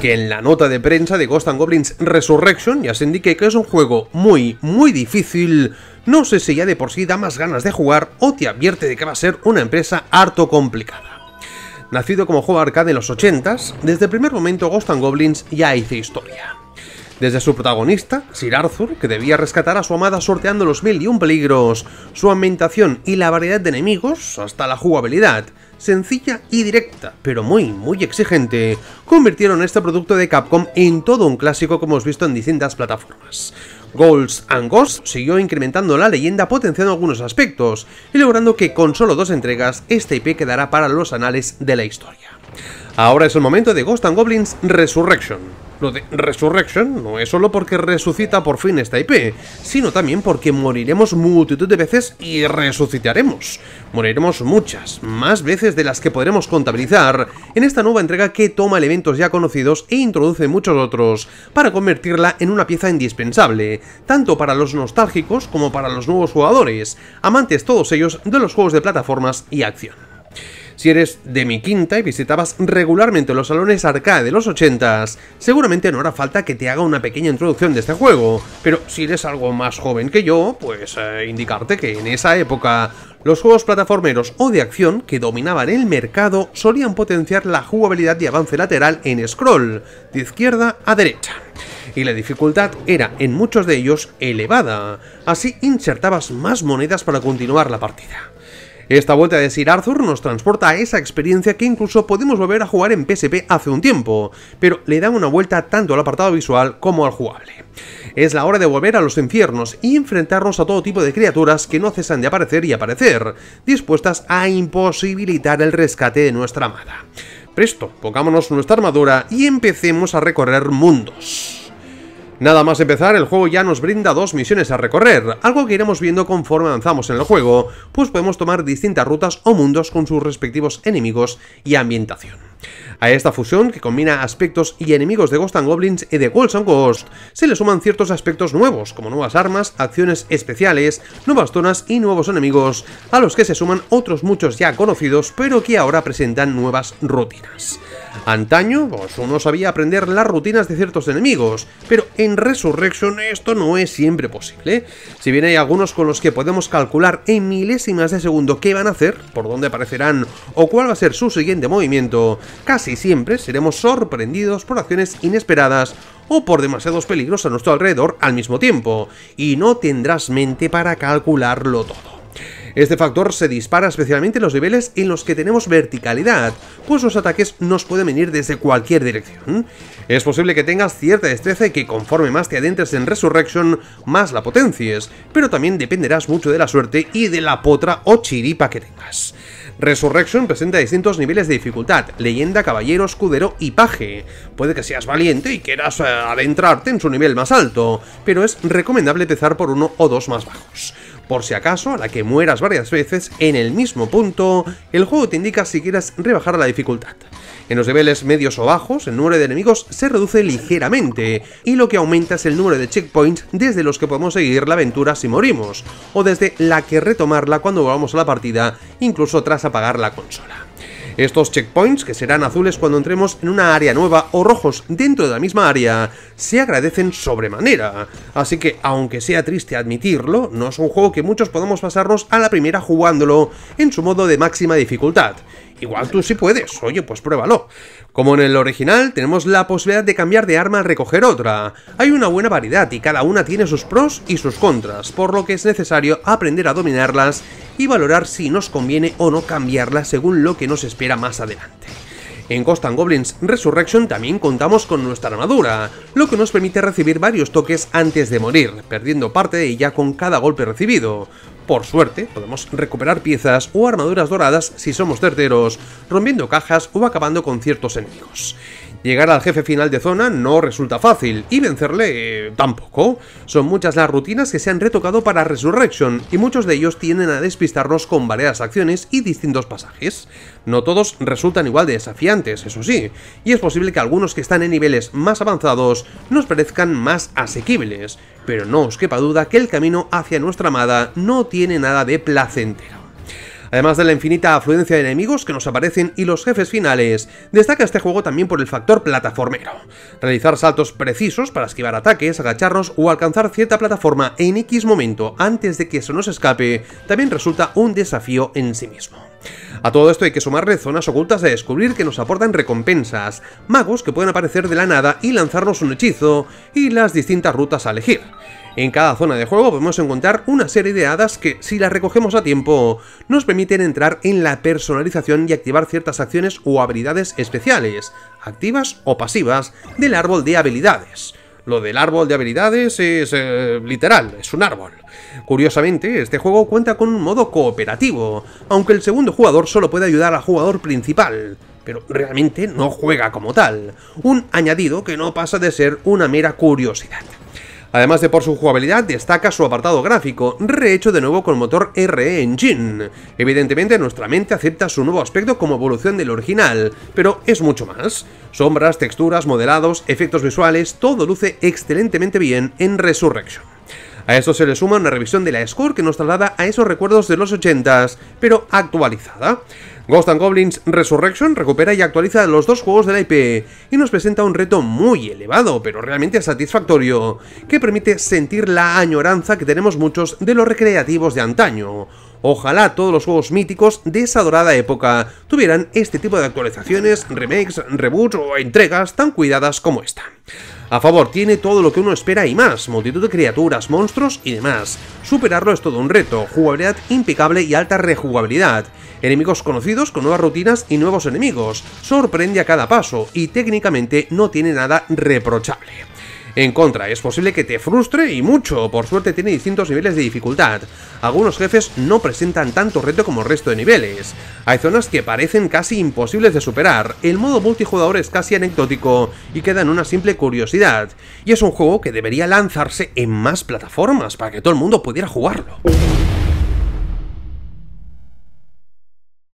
Que en la nota de prensa de Ghost and Goblins Resurrection ya se indique que es un juego muy, muy difícil. No sé si ya de por sí da más ganas de jugar o te advierte de que va a ser una empresa harto complicada. Nacido como juego arcade en los 80s, desde el primer momento Ghost Goblins ya hizo historia. Desde su protagonista, Sir Arthur, que debía rescatar a su amada sorteando los mil y un peligros, su ambientación y la variedad de enemigos, hasta la jugabilidad, sencilla y directa, pero muy, muy exigente, convirtieron este producto de Capcom en todo un clásico como hemos visto en distintas plataformas. Goals and Ghosts siguió incrementando la leyenda potenciando algunos aspectos y logrando que con solo dos entregas este IP quedará para los anales de la historia. Ahora es el momento de Ghost and Goblins Resurrection, lo de Resurrection no es solo porque resucita por fin esta IP, sino también porque moriremos multitud de veces y resucitaremos. Moriremos muchas, más veces de las que podremos contabilizar en esta nueva entrega que toma elementos ya conocidos e introduce muchos otros para convertirla en una pieza indispensable, tanto para los nostálgicos como para los nuevos jugadores, amantes todos ellos de los juegos de plataformas y acción. Si eres de mi quinta y visitabas regularmente los salones arcade de los 80s, seguramente no hará falta que te haga una pequeña introducción de este juego, pero si eres algo más joven que yo, pues eh, indicarte que en esa época los juegos plataformeros o de acción que dominaban el mercado solían potenciar la jugabilidad de avance lateral en scroll, de izquierda a derecha. Y la dificultad era en muchos de ellos elevada, así insertabas más monedas para continuar la partida. Esta vuelta de Sir Arthur nos transporta a esa experiencia que incluso podemos volver a jugar en PSP hace un tiempo, pero le da una vuelta tanto al apartado visual como al jugable. Es la hora de volver a los infiernos y enfrentarnos a todo tipo de criaturas que no cesan de aparecer y aparecer, dispuestas a imposibilitar el rescate de nuestra amada. Presto, pongámonos nuestra armadura y empecemos a recorrer mundos. Nada más empezar, el juego ya nos brinda dos misiones a recorrer, algo que iremos viendo conforme avanzamos en el juego, pues podemos tomar distintas rutas o mundos con sus respectivos enemigos y ambientación. A esta fusión, que combina aspectos y enemigos de Ghost and Goblins y de Ghouls Ghost, se le suman ciertos aspectos nuevos, como nuevas armas, acciones especiales, nuevas zonas y nuevos enemigos, a los que se suman otros muchos ya conocidos, pero que ahora presentan nuevas rutinas. Antaño, pues, uno sabía aprender las rutinas de ciertos enemigos, pero en Resurrection esto no es siempre posible. Si bien hay algunos con los que podemos calcular en milésimas de segundo qué van a hacer, por dónde aparecerán o cuál va a ser su siguiente movimiento, casi siempre seremos sorprendidos por acciones inesperadas o por demasiados peligros a nuestro alrededor al mismo tiempo, y no tendrás mente para calcularlo todo. Este factor se dispara especialmente en los niveles en los que tenemos verticalidad, pues los ataques nos pueden venir desde cualquier dirección. Es posible que tengas cierta destreza y que conforme más te adentres en Resurrection, más la potencies, pero también dependerás mucho de la suerte y de la potra o chiripa que tengas. Resurrection presenta distintos niveles de dificultad, leyenda, caballero, escudero y paje. Puede que seas valiente y quieras eh, adentrarte en su nivel más alto, pero es recomendable empezar por uno o dos más bajos. Por si acaso, a la que mueras varias veces en el mismo punto, el juego te indica si quieres rebajar la dificultad. En los niveles medios o bajos, el número de enemigos se reduce ligeramente, y lo que aumenta es el número de checkpoints desde los que podemos seguir la aventura si morimos, o desde la que retomarla cuando volvamos a la partida, incluso tras apagar la consola. Estos checkpoints, que serán azules cuando entremos en una área nueva o rojos dentro de la misma área, se agradecen sobremanera. Así que, aunque sea triste admitirlo, no es un juego que muchos podamos pasarnos a la primera jugándolo en su modo de máxima dificultad. Igual tú sí puedes, oye, pues pruébalo. Como en el original, tenemos la posibilidad de cambiar de arma al recoger otra. Hay una buena variedad y cada una tiene sus pros y sus contras, por lo que es necesario aprender a dominarlas y valorar si nos conviene o no cambiarlas según lo que nos espera más adelante. En Ghost and Goblins Resurrection también contamos con nuestra armadura, lo que nos permite recibir varios toques antes de morir, perdiendo parte de ella con cada golpe recibido. Por suerte, podemos recuperar piezas o armaduras doradas si somos certeros, rompiendo cajas o acabando con ciertos enemigos. Llegar al jefe final de zona no resulta fácil, y vencerle eh, tampoco. Son muchas las rutinas que se han retocado para Resurrection, y muchos de ellos tienden a despistarnos con varias acciones y distintos pasajes. No todos resultan igual de desafiantes, eso sí, y es posible que algunos que están en niveles más avanzados nos parezcan más asequibles, pero no os quepa duda que el camino hacia nuestra amada no tiene nada de placentero. Además de la infinita afluencia de enemigos que nos aparecen y los jefes finales, destaca este juego también por el factor plataformero. Realizar saltos precisos para esquivar ataques, agacharnos o alcanzar cierta plataforma en X momento antes de que eso nos escape también resulta un desafío en sí mismo. A todo esto hay que sumarle zonas ocultas de descubrir que nos aportan recompensas, magos que pueden aparecer de la nada y lanzarnos un hechizo, y las distintas rutas a elegir. En cada zona de juego podemos encontrar una serie de hadas que, si las recogemos a tiempo, nos permiten entrar en la personalización y activar ciertas acciones o habilidades especiales, activas o pasivas, del árbol de habilidades. Lo del árbol de habilidades es eh, literal, es un árbol. Curiosamente, este juego cuenta con un modo cooperativo, aunque el segundo jugador solo puede ayudar al jugador principal, pero realmente no juega como tal, un añadido que no pasa de ser una mera curiosidad. Además de por su jugabilidad, destaca su apartado gráfico, rehecho de nuevo con motor RE Engine. Evidentemente nuestra mente acepta su nuevo aspecto como evolución del original, pero es mucho más. Sombras, texturas, modelados, efectos visuales, todo luce excelentemente bien en Resurrection. A esto se le suma una revisión de la score que nos traslada a esos recuerdos de los 80s, pero actualizada. Ghost and Goblins Resurrection recupera y actualiza los dos juegos de la IP y nos presenta un reto muy elevado, pero realmente satisfactorio, que permite sentir la añoranza que tenemos muchos de los recreativos de antaño. Ojalá todos los juegos míticos de esa dorada época tuvieran este tipo de actualizaciones, remakes, reboots o entregas tan cuidadas como esta. A favor, tiene todo lo que uno espera y más, multitud de criaturas, monstruos y demás. Superarlo es todo un reto, jugabilidad impecable y alta rejugabilidad. Enemigos conocidos con nuevas rutinas y nuevos enemigos. Sorprende a cada paso y técnicamente no tiene nada reprochable en contra. Es posible que te frustre y mucho, por suerte tiene distintos niveles de dificultad. Algunos jefes no presentan tanto reto como el resto de niveles. Hay zonas que parecen casi imposibles de superar, el modo multijugador es casi anecdótico y queda en una simple curiosidad. Y es un juego que debería lanzarse en más plataformas para que todo el mundo pudiera jugarlo.